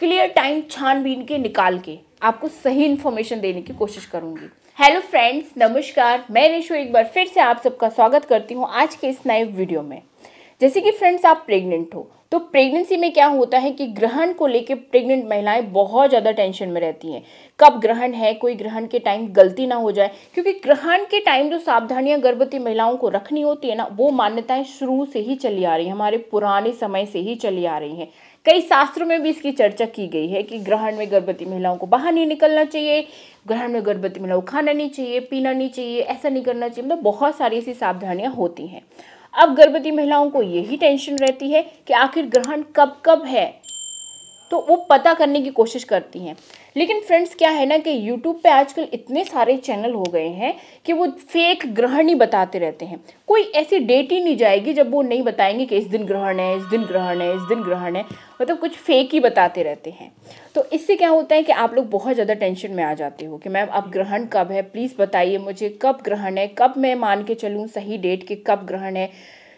clear time छानबीन के निकाल के आपको सही इन्फॉर्मेशन देने की कोशिश करूंगी हेलो फ्रेंड्स नमस्कार मैं रेशो एक बार फिर से आप सबका स्वागत करती हूँ आज के इस नए वीडियो में जैसे कि फ्रेंड्स आप प्रेग्नेंट हो तो प्रेगनेंसी में क्या होता है कि ग्रहण को लेके प्रेग्नेंट महिलाएं बहुत ज़्यादा टेंशन में रहती हैं कब ग्रहण है कोई ग्रहण के टाइम गलती ना हो जाए क्योंकि ग्रहण के टाइम जो सावधानियां गर्भवती महिलाओं को रखनी होती है ना वो मान्यताएं शुरू से ही चली आ रही हैं हमारे पुराने समय से ही चली आ रही हैं कई शास्त्रों में भी इसकी चर्चा की गई है कि ग्रहण में गर्भवती महिलाओं को बाहर नहीं निकलना चाहिए ग्रहण में गर्भवती महिलाओं को खाना नहीं चाहिए पीना नहीं चाहिए ऐसा नहीं करना चाहिए मतलब बहुत सारी ऐसी सावधानियाँ होती हैं अब गर्भवती महिलाओं को यही टेंशन रहती है कि आखिर ग्रहण कब कब है तो वो पता करने की कोशिश करती हैं लेकिन फ्रेंड्स क्या है ना कि यूट्यूब पे आजकल इतने सारे चैनल हो गए हैं कि वो फेक ग्रहण ही बताते रहते हैं कोई ऐसी डेट ही नहीं जाएगी जब वो नहीं बताएंगे कि इस दिन ग्रहण है इस दिन ग्रहण है इस दिन ग्रहण है मतलब कुछ फेक ही बताते रहते हैं तो इससे क्या होता है कि आप लोग बहुत ज़्यादा टेंशन में आ जाते हो कि मैम अब ग्रहण कब है प्लीज़ बताइए मुझे कब ग्रहण है कब मैं मान के चलूँ सही डेट के कब ग्रहण है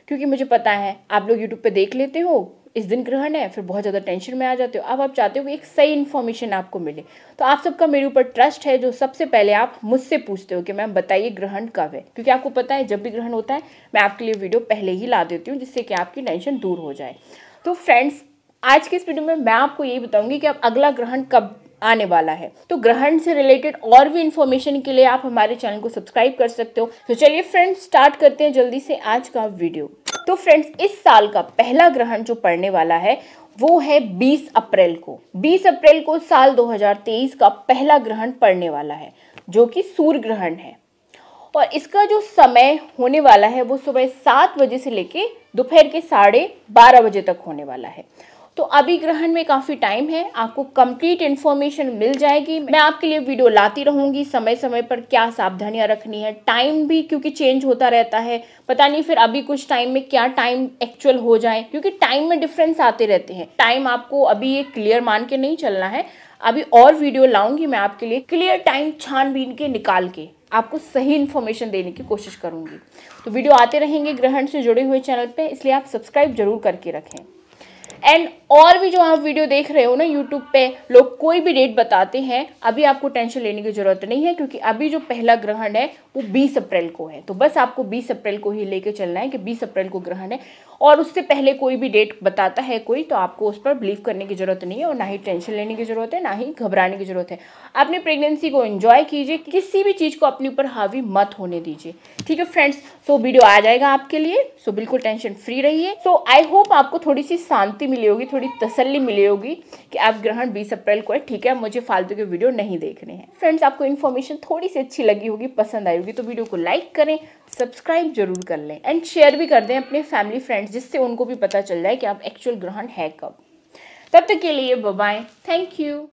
क्योंकि मुझे पता है आप लोग यूट्यूब पर देख लेते हो इस दिन ग्रहण है फिर बहुत ज़्यादा टेंशन में आ जाते हो अब आप चाहते हो कि एक सही इन्फॉर्मेशन आपको मिले तो आप सबका मेरे ऊपर ट्रस्ट है जो सबसे पहले आप मुझसे पूछते हो कि मैम बताइए ग्रहण कब है क्योंकि आपको पता है जब भी ग्रहण होता है मैं आपके लिए वीडियो पहले ही ला देती हूँ जिससे कि आपकी टेंशन दूर हो जाए तो फ्रेंड्स आज के इस वीडियो में मैं आपको यही बताऊंगी कि अब अगला ग्रहण कब आने वाला है तो ग्रहण से रिलेटेड और भी इन्फॉर्मेशन के लिए आप हमारे चैनल को सब्सक्राइब कर सकते हो तो चलिए फ्रेंड्स स्टार्ट करते हैं जल्दी से आज का वीडियो तो फ्रेंड्स इस साल का पहला ग्रहण जो पड़ने वाला है वो है 20 अप्रैल को 20 अप्रैल को साल 2023 का पहला ग्रहण पड़ने वाला है जो कि सूर्य ग्रहण है और इसका जो समय होने वाला है वो सुबह सात बजे से लेके दोपहर के साढ़े बारह बजे तक होने वाला है तो अभी ग्रहण में काफ़ी टाइम है आपको कंप्लीट इन्फॉर्मेशन मिल जाएगी मैं आपके लिए वीडियो लाती रहूँगी समय समय पर क्या सावधानियाँ रखनी है टाइम भी क्योंकि चेंज होता रहता है पता नहीं फिर अभी कुछ टाइम में क्या टाइम एक्चुअल हो जाए क्योंकि टाइम में डिफरेंस आते रहते हैं टाइम आपको अभी ये क्लियर मान के नहीं चलना है अभी और वीडियो लाऊंगी मैं आपके लिए क्लियर टाइम छानबीन के निकाल के आपको सही इन्फॉर्मेशन देने की कोशिश करूंगी तो वीडियो आते रहेंगे ग्रहण से जुड़े हुए चैनल पे इसलिए आप सब्सक्राइब जरूर करके रखें एंड और भी जो आप वीडियो देख रहे हो ना यूट्यूब पे लोग कोई भी डेट बताते हैं अभी आपको टेंशन लेने की ज़रूरत नहीं है क्योंकि अभी जो पहला ग्रहण है वो बीस अप्रैल को है तो बस आपको बीस अप्रैल को ही लेके चलना है कि बीस अप्रैल को ग्रहण है और उससे पहले कोई भी डेट बताता है कोई तो आपको उस पर बिलीव करने की ज़रूरत नहीं है और ना ही टेंशन लेने की ज़रूरत है ना ही घबराने की ज़रूरत है अपनी प्रेगनेंसी को इन्जॉय कीजिए किसी भी चीज़ को अपने ऊपर हावी मत होने दीजिए ठीक है फ्रेंड्स सो वीडियो आ जाएगा आपके लिए सो बिल्कुल टेंशन फ्री रहिए सो आई होप आपको थोड़ी सी शांति मिली होगी थोड़ी तसली मिली होगी कि आप ग्रहण बीस अप्रैल को है ठीक है मुझे फालतू के वीडियो नहीं देखने हैं फ्रेंड्स आपको इन्फॉर्मेशन थोड़ी सी अच्छी लगी होगी पसंद आई होगी तो वीडियो को लाइक करें सब्सक्राइब जरूर कर लें एंड शेयर भी कर दें अपने फैमिली फ्रेंड्स जिससे उनको भी पता चल रहा है कि आप एक्चुअल ग्रहण है कब तब तक के लिए बाय थैंक यू